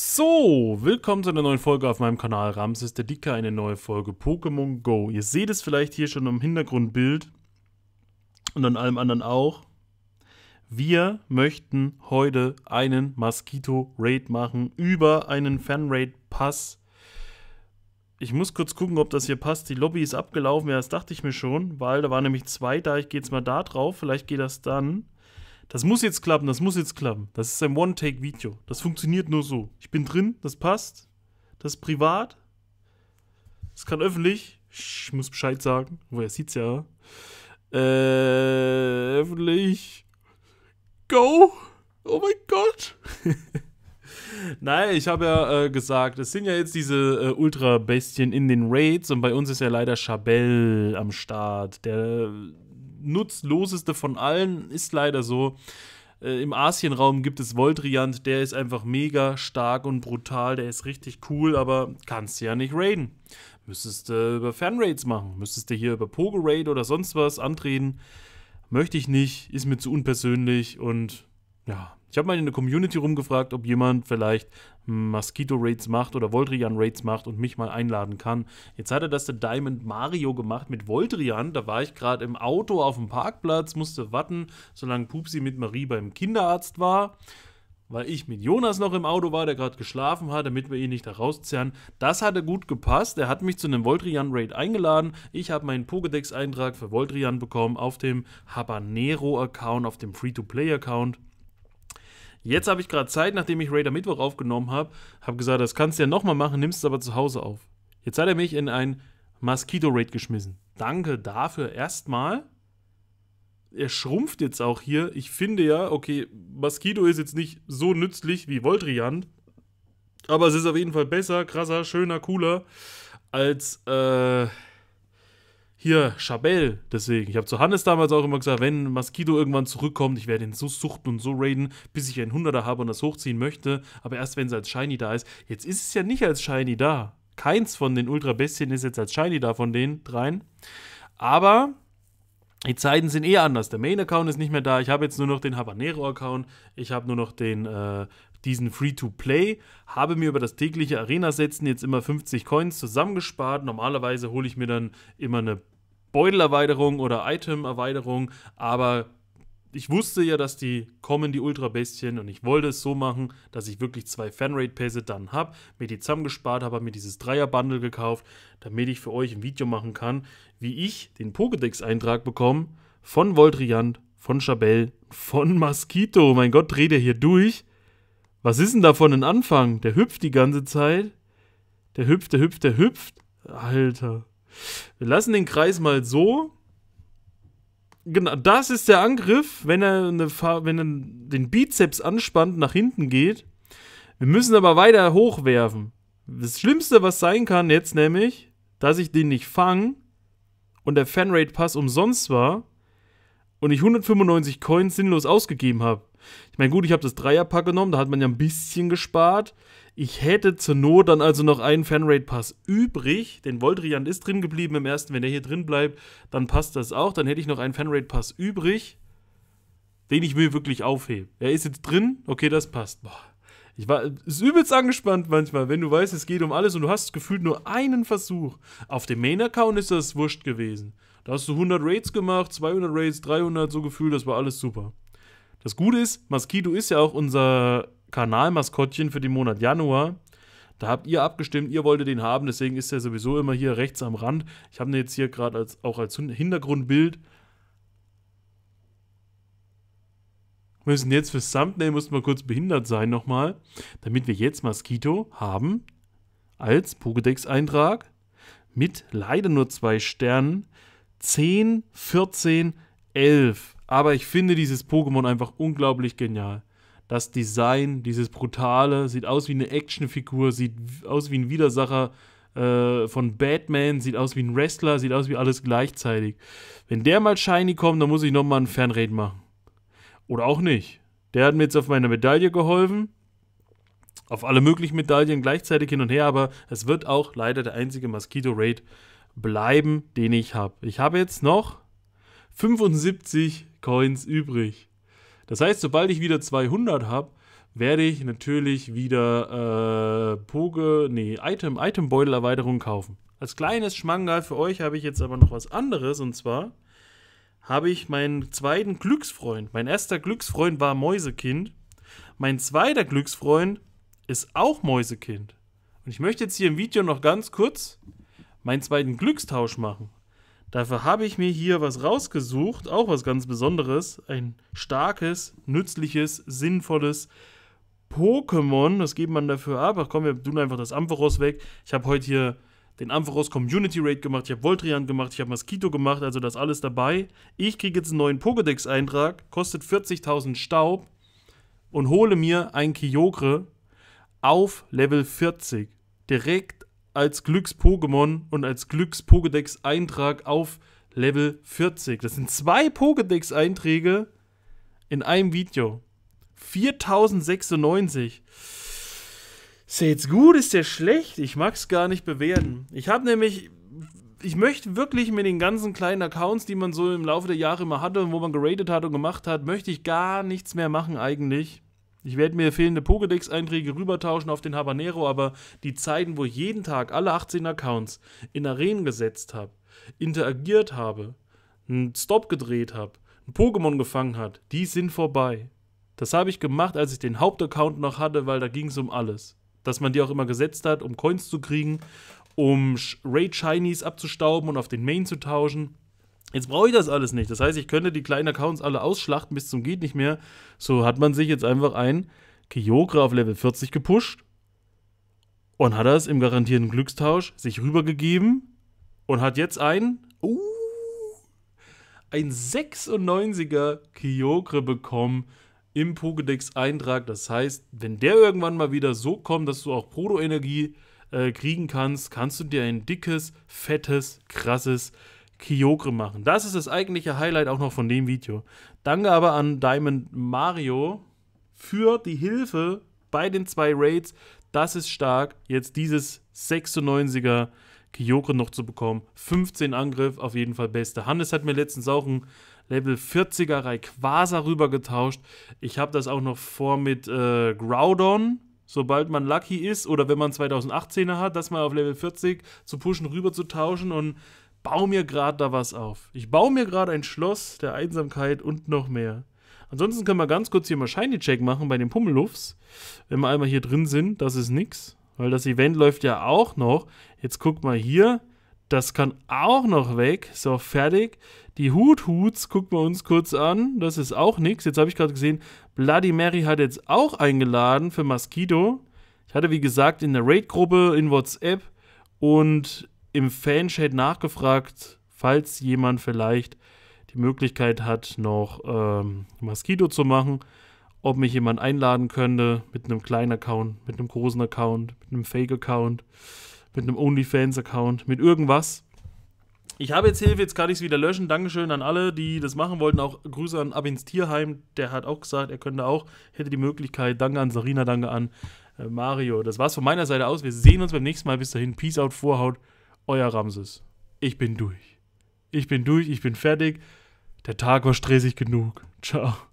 So, willkommen zu einer neuen Folge auf meinem Kanal Ramses der Dicker, eine neue Folge Pokémon Go. Ihr seht es vielleicht hier schon im Hintergrundbild und an allem anderen auch. Wir möchten heute einen Mosquito-Raid machen über einen Fan-Raid-Pass. Ich muss kurz gucken, ob das hier passt. Die Lobby ist abgelaufen, ja, das dachte ich mir schon, weil da waren nämlich zwei da. Ich gehe jetzt mal da drauf, vielleicht geht das dann das muss jetzt klappen, das muss jetzt klappen. Das ist ein One-Take-Video. Das funktioniert nur so. Ich bin drin, das passt. Das ist privat. Das kann öffentlich. Ich muss Bescheid sagen. Woher sieht's ja? Äh, öffentlich. Go! Oh mein Gott! Nein, ich habe ja äh, gesagt, es sind ja jetzt diese äh, Ultra-Bestien in den Raids und bei uns ist ja leider Chabelle am Start. Der nutzloseste von allen, ist leider so. Äh, Im Asienraum gibt es Voltriant, der ist einfach mega stark und brutal, der ist richtig cool, aber kannst ja nicht raiden. Müsstest du äh, über Fanraids machen, müsstest du hier über Pogo Raid oder sonst was antreten. Möchte ich nicht, ist mir zu unpersönlich und ja, ich habe mal in der Community rumgefragt, ob jemand vielleicht Mosquito-Raids macht oder Voltrian-Raids macht und mich mal einladen kann. Jetzt hat er das der Diamond Mario gemacht mit Voltrian. Da war ich gerade im Auto auf dem Parkplatz, musste warten, solange Pupsi mit Marie beim Kinderarzt war weil ich mit Jonas noch im Auto war, der gerade geschlafen hat, damit wir ihn nicht da rauszerren. Das hatte gut gepasst. Er hat mich zu einem Voltrian-Raid eingeladen. Ich habe meinen Pokédex-Eintrag für Voltrian bekommen auf dem Habanero-Account, auf dem Free-to-Play-Account. Jetzt habe ich gerade Zeit, nachdem ich Raider Mittwoch aufgenommen habe, habe gesagt, das kannst du ja nochmal machen, nimmst es aber zu Hause auf. Jetzt hat er mich in ein Mosquito-Raid geschmissen. Danke dafür erstmal. Er schrumpft jetzt auch hier. Ich finde ja, okay, Mosquito ist jetzt nicht so nützlich wie Voltrian, aber es ist auf jeden Fall besser, krasser, schöner, cooler als äh, hier Chabel, deswegen. Ich habe zu Hannes damals auch immer gesagt, wenn Mosquito irgendwann zurückkommt, ich werde ihn so suchten und so raiden, bis ich einen Hunderter habe und das hochziehen möchte, aber erst wenn es als Shiny da ist. Jetzt ist es ja nicht als Shiny da. Keins von den Ultra Bestien ist jetzt als Shiny da von den dreien. Aber die Zeiten sind eh anders. Der Main-Account ist nicht mehr da. Ich habe jetzt nur noch den Habanero-Account. Ich habe nur noch den, äh, diesen Free-to-Play. Habe mir über das tägliche Arena-Setzen jetzt immer 50 Coins zusammengespart. Normalerweise hole ich mir dann immer eine Beutelerweiterung oder Item-Erweiterung. Aber ich wusste ja, dass die kommen, die Ultra-Bestien, und ich wollte es so machen, dass ich wirklich zwei Fanrate-Pässe dann habe, mir die zusammengespart habe, mir dieses Dreier-Bundle gekauft, damit ich für euch ein Video machen kann, wie ich den Pokédex-Eintrag bekomme von Voltriant, von Chabelle, von Mosquito. Mein Gott, dreht er hier durch? Was ist denn davon ein Anfang? Der hüpft die ganze Zeit. Der hüpft, der hüpft, der hüpft. Alter. Wir lassen den Kreis mal so genau, das ist der Angriff, wenn er, eine, wenn er den Bizeps anspannt, nach hinten geht. Wir müssen aber weiter hochwerfen. Das Schlimmste, was sein kann jetzt nämlich, dass ich den nicht fange und der Fanrate-Pass umsonst war und ich 195 Coins sinnlos ausgegeben habe. Ich meine, gut, ich habe das Dreierpack genommen, da hat man ja ein bisschen gespart. Ich hätte zur Not dann also noch einen Fanrate-Pass übrig. Den Voldrian ist drin geblieben im ersten. Wenn der hier drin bleibt, dann passt das auch. Dann hätte ich noch einen Fanrate-Pass übrig, den ich mir wirklich aufhebe. Er ist jetzt drin, okay, das passt. Boah. Ich war ist übelst angespannt manchmal, wenn du weißt, es geht um alles und du hast gefühlt nur einen Versuch. Auf dem Main-Account ist das wurscht gewesen. Da hast du 100 Raids gemacht, 200 Raids, 300, so gefühlt, das war alles super. Das Gute ist, Mosquito ist ja auch unser Kanalmaskottchen für den Monat Januar. Da habt ihr abgestimmt, ihr wolltet den haben, deswegen ist er sowieso immer hier rechts am Rand. Ich habe ihn jetzt hier gerade als, auch als Hintergrundbild. Wir müssen jetzt fürs Thumbnail mussten wir kurz behindert sein nochmal, damit wir jetzt Mosquito haben als Pokédex-Eintrag mit leider nur zwei Sternen 10, 14, 11. Aber ich finde dieses Pokémon einfach unglaublich genial. Das Design, dieses brutale, sieht aus wie eine Actionfigur, sieht aus wie ein Widersacher äh, von Batman, sieht aus wie ein Wrestler, sieht aus wie alles gleichzeitig. Wenn der mal shiny kommt, dann muss ich nochmal ein Fernraid machen. Oder auch nicht. Der hat mir jetzt auf meiner Medaille geholfen. Auf alle möglichen Medaillen gleichzeitig hin und her, aber es wird auch leider der einzige Mosquito Raid bleiben, den ich habe. Ich habe jetzt noch 75 Coins übrig. Das heißt, sobald ich wieder 200 habe, werde ich natürlich wieder äh, Poge, nee, Item, Beutel erweiterung kaufen. Als kleines Schmangal für euch habe ich jetzt aber noch was anderes und zwar habe ich meinen zweiten Glücksfreund. Mein erster Glücksfreund war Mäusekind. Mein zweiter Glücksfreund ist auch Mäusekind. Und ich möchte jetzt hier im Video noch ganz kurz meinen zweiten Glückstausch machen. Dafür habe ich mir hier was rausgesucht, auch was ganz Besonderes. Ein starkes, nützliches, sinnvolles Pokémon. Das gibt man dafür ab. Ach komm, wir tun einfach das Ampharos weg. Ich habe heute hier den Ampharos Community Raid gemacht, ich habe Voltrian gemacht, ich habe Mosquito gemacht, also das alles dabei. Ich kriege jetzt einen neuen Pokédex-Eintrag, kostet 40.000 Staub und hole mir ein Kyogre auf Level 40. Direkt als Glücks-Pokémon und als Glücks-Pokédex-Eintrag auf Level 40. Das sind zwei Pokédex-Einträge in einem Video. 4096. Ist der jetzt gut, ist der schlecht? Ich mag es gar nicht bewerten. Ich habe nämlich, ich möchte wirklich mit den ganzen kleinen Accounts, die man so im Laufe der Jahre immer hatte und wo man geratet hat und gemacht hat, möchte ich gar nichts mehr machen eigentlich. Ich werde mir fehlende Pokédex-Einträge rübertauschen auf den Habanero, aber die Zeiten, wo ich jeden Tag alle 18 Accounts in Arenen gesetzt habe, interagiert habe, einen Stop gedreht habe, ein Pokémon gefangen hat, die sind vorbei. Das habe ich gemacht, als ich den Hauptaccount noch hatte, weil da ging es um alles. Dass man die auch immer gesetzt hat, um Coins zu kriegen, um Raid Shinies abzustauben und auf den Main zu tauschen. Jetzt brauche ich das alles nicht. Das heißt, ich könnte die kleinen Accounts alle ausschlachten bis zum geht nicht mehr. So hat man sich jetzt einfach ein Kyogre auf Level 40 gepusht und hat das im garantierten Glückstausch sich rübergegeben und hat jetzt ein uh, ein 96er Kyogre bekommen im Pokédex Eintrag. Das heißt, wenn der irgendwann mal wieder so kommt, dass du auch Proto Energie äh, kriegen kannst, kannst du dir ein dickes, fettes, krasses Kyogre machen. Das ist das eigentliche Highlight auch noch von dem Video. Danke aber an Diamond Mario für die Hilfe bei den zwei Raids. Das ist stark, jetzt dieses 96er Kyogre noch zu bekommen. 15 Angriff, auf jeden Fall beste. Hannes hat mir letztens auch ein Level 40er Rayquaza rübergetauscht. Ich habe das auch noch vor mit äh, Groudon, sobald man Lucky ist oder wenn man 2018er hat, das mal auf Level 40 zu pushen, rüber zu tauschen und baue mir gerade da was auf. Ich baue mir gerade ein Schloss der Einsamkeit und noch mehr. Ansonsten können wir ganz kurz hier mal Shiny-Check machen bei den Pummeluffs. Wenn wir einmal hier drin sind, das ist nix. Weil das Event läuft ja auch noch. Jetzt guck mal hier. Das kann auch noch weg. So, fertig. Die Hut-Huts gucken wir uns kurz an. Das ist auch nix. Jetzt habe ich gerade gesehen, Bloody Mary hat jetzt auch eingeladen für Mosquito. Ich hatte, wie gesagt, in der Raid-Gruppe, in WhatsApp und im Fanchat nachgefragt, falls jemand vielleicht die Möglichkeit hat, noch ähm, Mosquito zu machen, ob mich jemand einladen könnte mit einem kleinen Account, mit einem großen Account, mit einem Fake-Account, mit einem OnlyFans-Account, mit irgendwas. Ich habe jetzt Hilfe, jetzt kann ich es wieder löschen. Dankeschön an alle, die das machen wollten. Auch Grüße an Abins Tierheim, der hat auch gesagt, er könnte auch, hätte die Möglichkeit. Danke an Sarina, danke an äh, Mario. Das war's von meiner Seite aus. Wir sehen uns beim nächsten Mal. Bis dahin, Peace out, Vorhaut euer Ramses. Ich bin durch. Ich bin durch, ich bin fertig. Der Tag war stressig genug. Ciao.